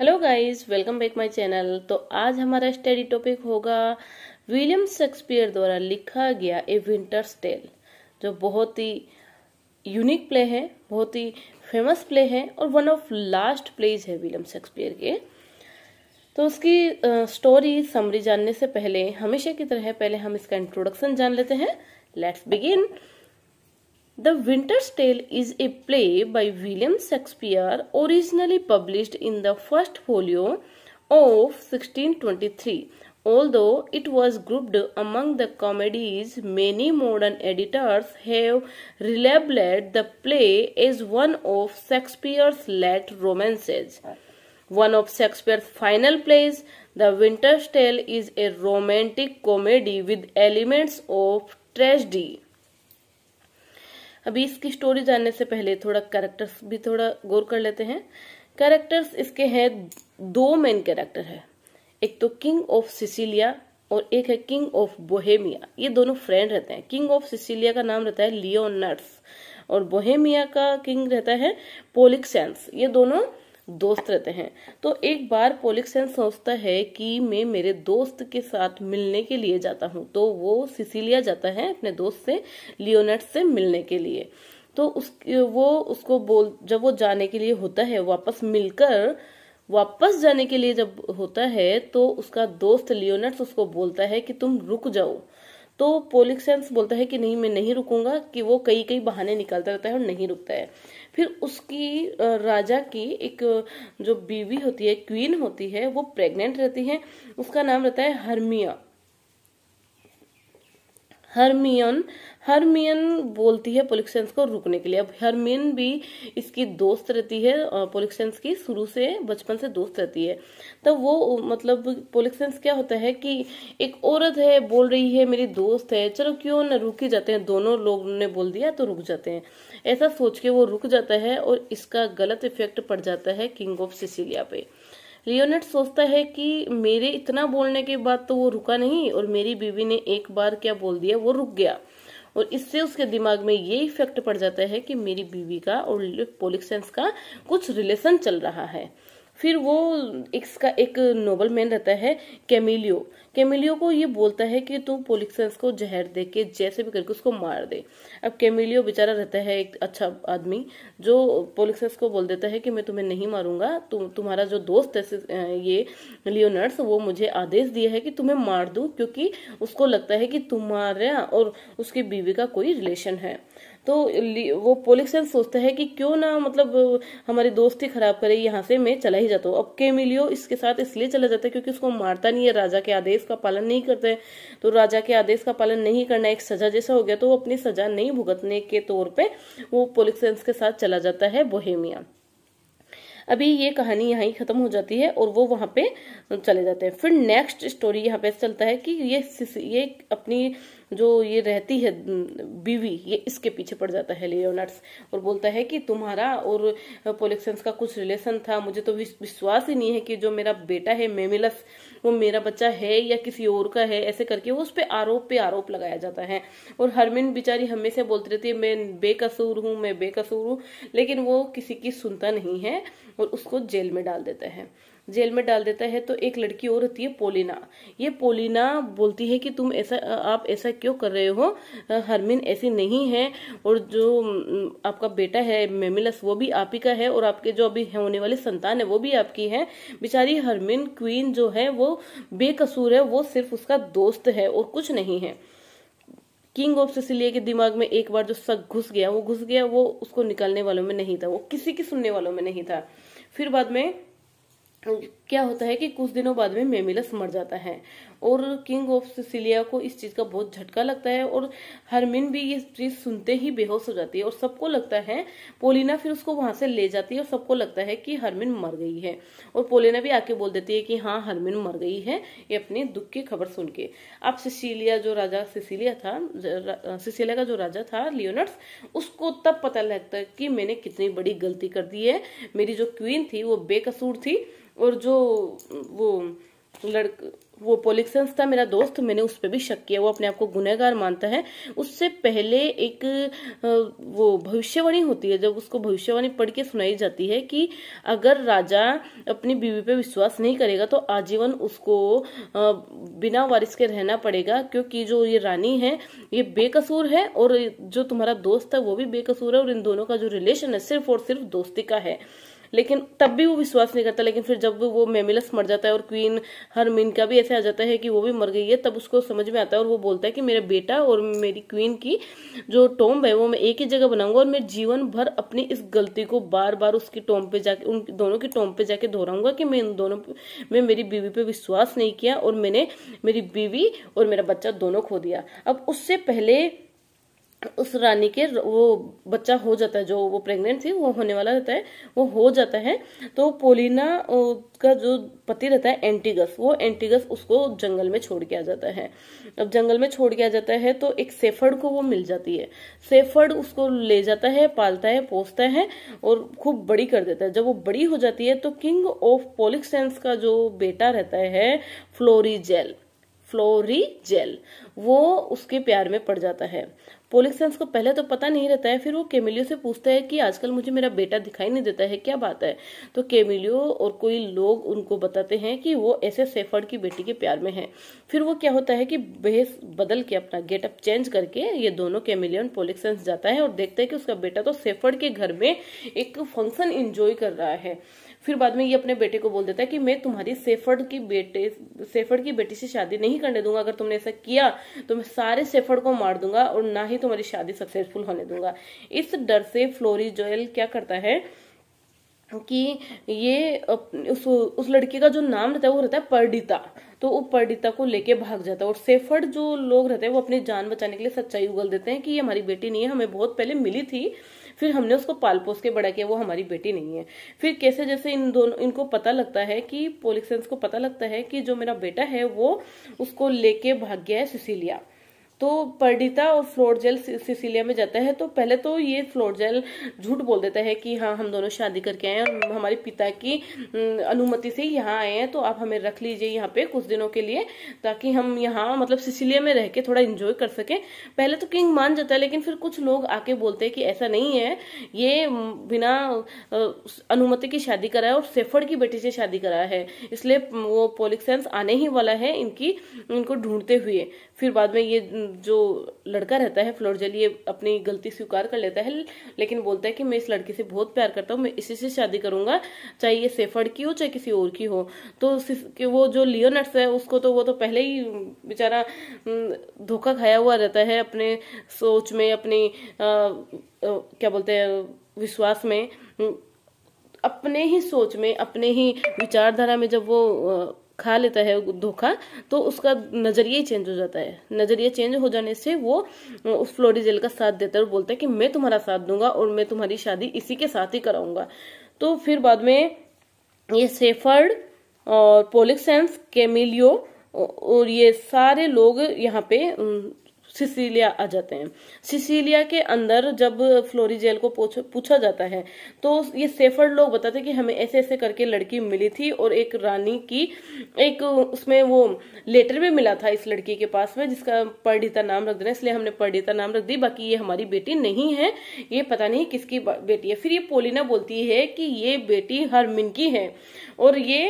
Hello guys welcome back my channel तो आज हमारा स्टडी टॉपिक होगा विलियम शेक्सपियर द्वारा लिखा गया ए विंटर स्टेल जो बहुत ही यूनिक प्ले है बहुत ही फेमस प्ले है और वन ऑफ लास्ट प्लेज है विलियम शेक्सपियर के तो उसकी स्टोरी समरी जानने से पहले हमेशा की तरह पहले हम इसका इंट्रोडक्शन जान लेते हैं let's begin The Winter's Tale is a play by William Shakespeare originally published in the first folio of 1623. Although it was grouped among the comedies, many modern editors have relabeled the play as one of Shakespeare's late romances. One of Shakespeare's final plays, The Winter's Tale is a romantic comedy with elements of tragedy अभी इसकी story जानने से पहले थोड़ा characters भी थोड़ा गौर कर लेते हैं कैरेक्टर्स इसके हैं दो मेन कैरेक्टर है एक तो किंग ऑफ सिसिलिया और एक है किंग ऑफ बोहेमिया ये दोनों फ्रेंड रहते हैं किंग ऑफ सिसिलिया का नाम रहता है लियोनर्स और बोहेमिया का किंग रहता है पोलिक्सेंस ये दोनों दोस्त रहते हैं तो एक बार पोलिक्सन सोचता है कि मैं मेरे दोस्त के साथ मिलने के लिए जाता हूँ तो वो सिसिलिया जाता है अपने दोस्त से लियोनेट से मिलने के लिए तो उस वो उसको बोल जब वो जाने के लिए होता है वापस मिलकर वापस जाने के लिए जब होता है तो उसका दोस्त लियोनेट्स उसको बोलता है कि तुम रुक जाओ तो पोलिक्सेंस बोलता है कि नहीं मैं नहीं रुकूंगा कि वो कई कई बहाने निकालता रहता है और नहीं रुकता है फिर उसकी राजा की एक जो बीवी होती है क्वीन होती है वो प्रेग्नेंट रहती है उसका नाम रहता है हर्मिया हरमियन हरमियन बोलती है पोलिक्सेंस को रुकने के लिए अब हरमियन भी इसकी दोस्त रहती है पोलिक्सेंस की शुरू से बचपन से दोस्त रहती है तब तो वो मतलब पोलिक्सेंस क्या होता है कि एक औरत है बोल रही है मेरी दोस्त है चलो क्यों ना रुक ही जाते हैं दोनों लोग ने बोल दिया तो रुक जाते हैं ऐसा सोच के वो रुक जाता है और इसका गलत इफेक्ट पड़ जाता है किंग ऑफ सिसिलिया पे लियोनेट सोचता है कि मेरे इतना बोलने के बाद तो वो रुका नहीं और मेरी बीवी ने एक बार क्या बोल दिया वो रुक गया और इससे उसके दिमाग में ये इफेक्ट पड़ जाता है कि मेरी बीवी का और पोलिक्सेंस का कुछ रिलेशन चल रहा है फिर वो इसका एक नोबल मैन रहता है कैमिलियो कैमिलियो को ये बोलता है कि तू पोलिक्सेंस को जहर दे के जैसे भी करके उसको मार दे अब कैमिलियो बेचारा रहता है एक अच्छा आदमी जो पोलिक्सेंस को बोल देता है कि मैं तुम्हें नहीं मारूंगा तु, तुम्हारा जो दोस्त है ये लियोनर्स वो मुझे आदेश दिया है कि तुम्हें मार दूं क्योंकि उसको लगता है कि तुम्हारा और उसकी बीवी का कोई रिलेशन है तो वो सेंस सोचता है कि क्यों ना मतलब हमारी दोस्ती खराब करे यहाँ से मैं चला ही जाता हूँ अब केमिलियो इसके साथ इसलिए चला जाता है क्योंकि उसको मारता नहीं है राजा के आदेश का पालन नहीं करता है तो राजा के आदेश का पालन नहीं करना एक सजा जैसा हो गया तो वो अपनी सजा नहीं भुगतने के तौर पर वो पोलिक्सेंस के साथ चला जाता है बोहेमिया अभी ये कहानी यहाँ ही खत्म हो जाती है और वो वहाँ पे चले जाते हैं फिर नेक्स्ट स्टोरी यहाँ पे चलता है कि ये ये अपनी जो ये रहती है बीवी ये इसके पीछे पड़ जाता है लियोनर्स और बोलता है कि तुम्हारा और पोलिक्स का कुछ रिलेशन था मुझे तो विश्वास ही नहीं है कि जो मेरा बेटा है मेमिलस वो मेरा बच्चा है या किसी और का है ऐसे करके वो उस पर आरोप पे आरोप लगाया जाता है और हरमिन बेचारी हमेशा बोलती रहती है मैं बेकसूर हूँ मैं बेकसूर हूँ लेकिन वो किसी की सुनता नहीं है और उसको जेल में डाल देता है जेल में डाल देता है तो एक लड़की और होती है पोलिना ये पोलिना बोलती है कि तुम ऐसा आप ऐसा क्यों कर रहे हो हरमिन ऐसी नहीं है और जो आपका बेटा है मेमिलस वो भी आप ही का है और आपके जो अभी होने वाली संतान है वो भी आपकी है बेचारी हरमिन क्वीन जो है वो बेकसूर है वो सिर्फ उसका दोस्त है और कुछ नहीं है किंग ऑफ सिसिलिया के दिमाग में एक बार जो सक घुस गया वो घुस गया वो उसको निकालने वालों में नहीं था वो किसी की सुनने वालों में नहीं था फिर बाद में क्या होता है कि कुछ दिनों बाद में मेमिलस मर जाता है और किंग ऑफ सिसिलिया को इस चीज़ का बहुत झटका लगता है और हरमिन भी ये चीज़ सुनते ही बेहोश हो जाती है और सबको लगता है पोलिना फिर उसको वहां से ले जाती है और सबको लगता है कि हरमिन मर गई है और पोलिना भी आके बोल देती है कि हाँ हरमिन मर गई है ये अपने दुख की खबर सुन के अब सिसिलिया जो राजा सिसिलिया था सिसिलिया का जो राजा था लियोनर्स उसको तब पता लगता है कि मैंने कितनी बड़ी गलती कर दी है मेरी जो क्वीन थी वो बेकसूर थी और जो वो लड़क वो पोलिक्सन्स था मेरा दोस्त मैंने उस पर भी शक किया वो अपने आप को गुनहगार मानता है उससे पहले एक वो भविष्यवाणी होती है जब उसको भविष्यवाणी पढ़ के सुनाई जाती है कि अगर राजा अपनी बीवी पे विश्वास नहीं करेगा तो आजीवन उसको बिना वारिस के रहना पड़ेगा क्योंकि जो ये रानी है ये बेकसूर है और जो तुम्हारा दोस्त है वो भी बेकसूर है और इन दोनों का जो रिलेशन है सिर्फ और सिर्फ दोस्ती का है लेकिन तब भी वो विश्वास नहीं करता लेकिन फिर जब वो मेमिलस मर जाता है और क्वीन हर का भी ऐसे आ जाता है कि वो भी मर गई है तब उसको समझ में आता है और वो बोलता है कि मेरा बेटा और मेरी क्वीन की जो टोम्ब है वो मैं एक ही जगह बनाऊंगा और मैं जीवन भर अपनी इस गलती को बार बार उसकी टोम पे जाके उन दोनों की टोम पे जाके दोहराऊंगा कि मैं इन दोनों में मेरी बीवी पे विश्वास नहीं किया और मैंने मेरी बीवी और मेरा बच्चा दोनों खो दिया अब उससे पहले उस रानी के वो बच्चा हो जाता है जो वो प्रेग्नेंट थी वो होने वाला रहता है वो हो जाता है तो पोलिना का जो पति रहता है एंटीगस वो एंटीगस उसको जंगल में छोड़ के आ जाता है अब जंगल में छोड़ के आ जाता है तो एक सेफर्ड को वो मिल जाती है सेफर्ड उसको ले जाता है पालता है पोसता है और खूब बड़ी कर देता है जब वो बड़ी हो जाती है तो किंग ऑफ पोलिक्सेंस का जो बेटा रहता है फ्लोरीजेल फ्लोरी जेल वो उसके प्यार में पड़ जाता है पोलिक्सेंस को पहले तो पता नहीं रहता है फिर वो केमिलियो से पूछता है कि आजकल मुझे मेरा बेटा दिखाई नहीं देता है क्या बात है तो केमिलियो और कोई लोग उनको बताते हैं कि वो ऐसे सेफर्ड की बेटी के प्यार में है फिर वो क्या होता है कि भेस बदल के अपना गेटअप चेंज करके ये दोनों और पोलिक्सेंस जाता है और देखता है कि उसका बेटा तो सेफर्ड के घर में एक फंक्शन इंजॉय कर रहा है फिर बाद में ये अपने बेटे को बोल देता है कि मैं तुम्हारी सेफर्ड की बेटे सेफर्ड की बेटी से शादी नहीं करने दूंगा अगर तुमने ऐसा किया तो मैं सारे सेफर्ड को मार दूंगा और ना ही तुम्हारी शादी सक्सेसफुल होने दूंगा इस डर से फ्लोरी जोयल क्या करता है कि ये उस उस लड़की का जो नाम रहता है वो रहता है पर्डिता तो वो पर्डिता को लेके भाग जाता है और सेफर्ड जो लोग रहते हैं वो अपनी जान बचाने के लिए सच्चाई उगल देते हैं कि ये हमारी बेटी नहीं है हमें बहुत पहले मिली थी फिर हमने उसको पाल पोस के बड़ा किया वो हमारी बेटी नहीं है फिर कैसे जैसे इन दोनों इनको पता लगता है कि पोलिक्स को पता लगता है कि जो मेरा बेटा है वो उसको लेके भाग गया है सिसिलिया तो पर्डिता और फ्लोर जेल सिसिलिया में जाता है तो पहले तो ये फ्लोर जेल झूठ बोल देता है कि हाँ हम दोनों शादी करके आए हैं हमारे पिता की अनुमति से यहाँ आए हैं तो आप हमें रख लीजिए यहाँ पे कुछ दिनों के लिए ताकि हम यहाँ मतलब सिसिलिया में रह के थोड़ा इंजॉय कर सकें पहले तो किंग मान जाता है लेकिन फिर कुछ लोग आके बोलते हैं कि ऐसा नहीं है ये बिना अनुमति की शादी करा है और सेफर्ड की बेटी से शादी करा है इसलिए वो पोलिक्सेंस आने ही वाला है इनकी इनको ढूंढते हुए फिर बाद में ये जो लड़का रहता है फ्लोरजल ये अपनी गलती स्वीकार कर लेता है लेकिन बोलता है कि मैं इस लड़की से बहुत प्यार करता हूँ मैं इसी से शादी करूंगा चाहे ये सेफर्ड की हो चाहे किसी और की हो तो कि वो जो लियोनट्स है उसको तो वो तो पहले ही बेचारा धोखा खाया हुआ रहता है अपने सोच में अपने आ, आ, क्या बोलते हैं विश्वास में अपने ही सोच में अपने ही विचारधारा में जब वो खा लेता है धोखा तो उसका नज़रिया ही चेंज हो जाता है नज़रिया चेंज हो जाने से वो उस फ्लोरिजेल का साथ देता है और बोलता है कि मैं तुम्हारा साथ दूंगा और मैं तुम्हारी शादी इसी के साथ ही कराऊंगा तो फिर बाद में ये सेफर्ड और पोलिक्स केमिलियो और ये सारे लोग यहाँ पे सिसिलिया आ जाते हैं सिसिलिया के अंदर जब फ्लोरी जेल को पूछा जाता है तो ये सेफर्ड लोग बताते हैं कि हमें ऐसे ऐसे करके लड़की मिली थी और एक रानी की एक उसमें वो लेटर भी मिला था इस लड़की के पास में जिसका पर्डिता नाम रख देना इसलिए हमने पर्डिता नाम रख दी बाकी ये हमारी बेटी नहीं है ये पता नहीं किसकी बेटी है फिर ये पोलिना बोलती है कि ये बेटी हरमिन की है और ये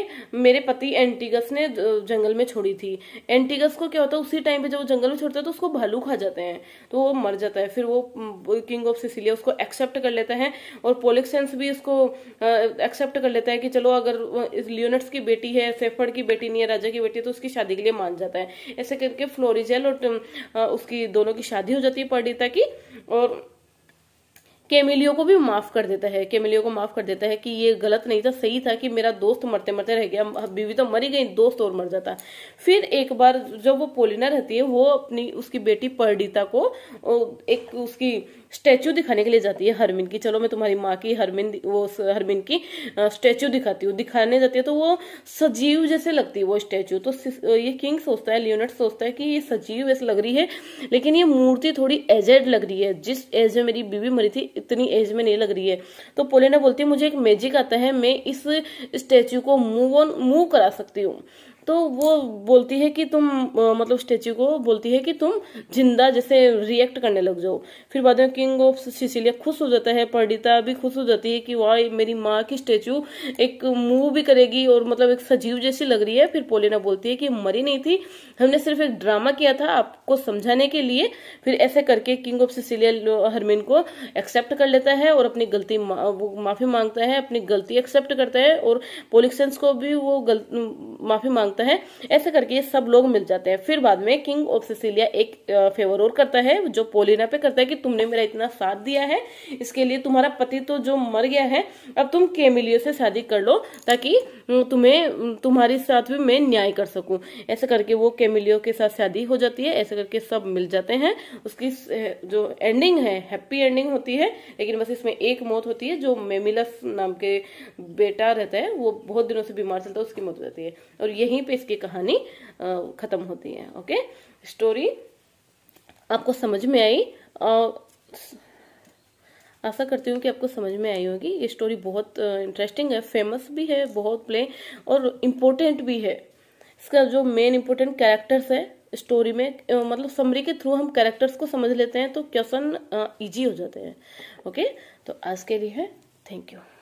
मेरे पति एंटीगस ने जंगल में छोड़ी थी एंटीगस को क्या होता है उसी टाइम पे जब वो जंगल में छोड़ता है तो उसको भालू आलू खा जाते हैं तो वो मर जाता है फिर वो किंग ऑफ सिसिलिया उसको एक्सेप्ट कर लेते हैं और पोलिक्सेंस भी इसको एक्सेप्ट कर लेता है कि चलो अगर लियोनट्स की बेटी है सेफर्ड की बेटी नहीं है राजा की बेटी है तो उसकी शादी के लिए मान जाता है ऐसे करके फ्लोरिजेल और उसकी दोनों की शादी हो जाती है पर्डिता की और केमिलियो को भी माफ कर देता है केमिलियो को माफ कर देता है कि ये गलत नहीं था सही था कि मेरा दोस्त मरते मरते रह गया बीवी तो मरी गई दोस्त और मर जाता फिर एक बार जब वो पोलिना रहती है वो अपनी उसकी बेटी परडिता को एक उसकी स्टैचू दिखाने के लिए जाती है हरमिन की चलो मैं तुम्हारी माँ की हरमिन वो हरमिन की स्टैचू दिखाती हूँ दिखाने जाती है तो वो सजीव जैसे लगती है वो स्टैचू तो ये किंग सोचता है लियोनट सोचता है कि ये सजीव ऐसे लग रही है लेकिन ये मूर्ति थोड़ी एजेड लग रही है जिस एज में मेरी बीवी मरी थी इतनी एज में नहीं लग रही है तो पोलेना बोलती है मुझे एक मैजिक आता है मैं इस स्टेच्यू को मूव ऑन मूव करा सकती हूँ तो वो बोलती है कि तुम मतलब स्टेच्यू को बोलती है कि तुम जिंदा जैसे रिएक्ट करने लग जाओ फिर बाद में किंग ऑफ सिसिलिया खुश हो जाता है पंडिता भी खुश हो जाती है कि वाह मेरी माँ की स्टेच्यू एक मूव भी करेगी और मतलब एक सजीव जैसी लग रही है फिर पोलिना बोलती है कि मरी नहीं थी हमने सिर्फ एक ड्रामा किया था आपको समझाने के लिए फिर ऐसे करके किंग ऑफ सिसिलिया हरमिन को एक्सेप्ट कर लेता है और अपनी गलती माफी मांगता है अपनी गलती एक्सेप्ट करता है और पोलिक्स को भी वो माफी मांग होता है ऐसे करके ये सब लोग मिल जाते हैं फिर बाद में किंग ऑफ सिसिलिया एक फेवर और करता है जो पोलिना पे करता है कि तुमने मेरा इतना साथ दिया है इसके लिए तुम्हारा पति तो जो मर गया है अब तुम केमिलियो से शादी कर लो ताकि तुम्हें तुम्हारे साथ भी मैं न्याय कर सकूं ऐसे करके वो केमिलियो के साथ शादी हो जाती है ऐसे करके सब मिल जाते हैं उसकी जो एंडिंग है हैप्पी एंडिंग होती है लेकिन बस इसमें एक मौत होती है जो मेमिलस नाम के बेटा रहता है वो बहुत दिनों से बीमार चलता है उसकी मौत हो जाती है और यही यहीं पे इसकी कहानी ख़त्म होती है ओके स्टोरी आपको समझ में आई आशा करती हूँ कि आपको समझ में आई होगी ये स्टोरी बहुत इंटरेस्टिंग है फेमस भी है बहुत प्ले और इम्पोर्टेंट भी है इसका जो मेन इम्पोर्टेंट कैरेक्टर्स है स्टोरी में मतलब समरी के थ्रू हम कैरेक्टर्स को समझ लेते हैं तो क्वेश्चन ईजी हो जाते हैं ओके तो आज के लिए है थैंक यू